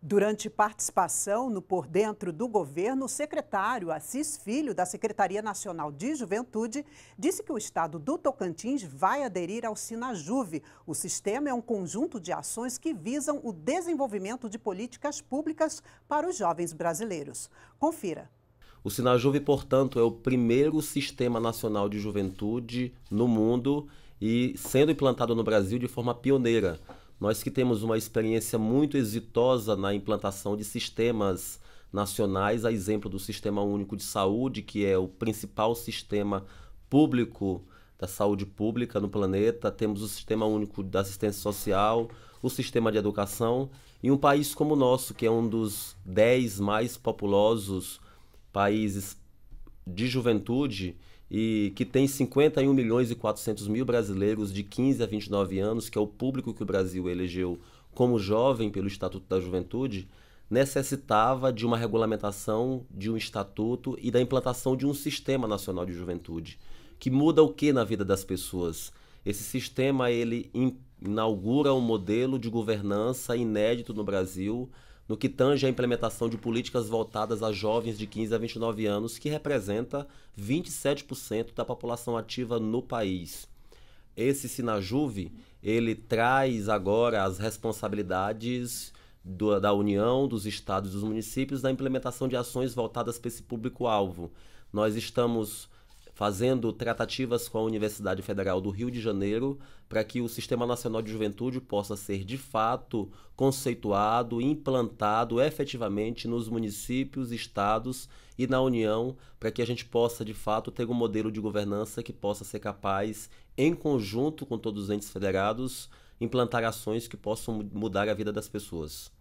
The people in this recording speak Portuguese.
Durante participação no Por Dentro do Governo, o secretário Assis Filho, da Secretaria Nacional de Juventude, disse que o estado do Tocantins vai aderir ao Sinajuve. O sistema é um conjunto de ações que visam o desenvolvimento de políticas públicas para os jovens brasileiros. Confira. O Sinajuve, portanto, é o primeiro sistema nacional de juventude no mundo e sendo implantado no Brasil de forma pioneira. Nós que temos uma experiência muito exitosa na implantação de sistemas nacionais, a exemplo do Sistema Único de Saúde, que é o principal sistema público da saúde pública no planeta, temos o Sistema Único da Assistência Social, o Sistema de Educação, e um país como o nosso, que é um dos dez mais populosos países de juventude e que tem 51 milhões e 400 mil brasileiros de 15 a 29 anos, que é o público que o Brasil elegeu como jovem pelo Estatuto da Juventude, necessitava de uma regulamentação de um estatuto e da implantação de um sistema nacional de juventude, que muda o que na vida das pessoas? Esse sistema ele inaugura um modelo de governança inédito no Brasil, no que tange à implementação de políticas voltadas a jovens de 15 a 29 anos, que representa 27% da população ativa no país. Esse Sinajuve, ele traz agora as responsabilidades do, da União, dos estados e dos municípios da implementação de ações voltadas para esse público-alvo. Nós estamos fazendo tratativas com a Universidade Federal do Rio de Janeiro para que o Sistema Nacional de Juventude possa ser de fato conceituado, implantado efetivamente nos municípios, estados e na União, para que a gente possa de fato ter um modelo de governança que possa ser capaz, em conjunto com todos os entes federados, implantar ações que possam mudar a vida das pessoas.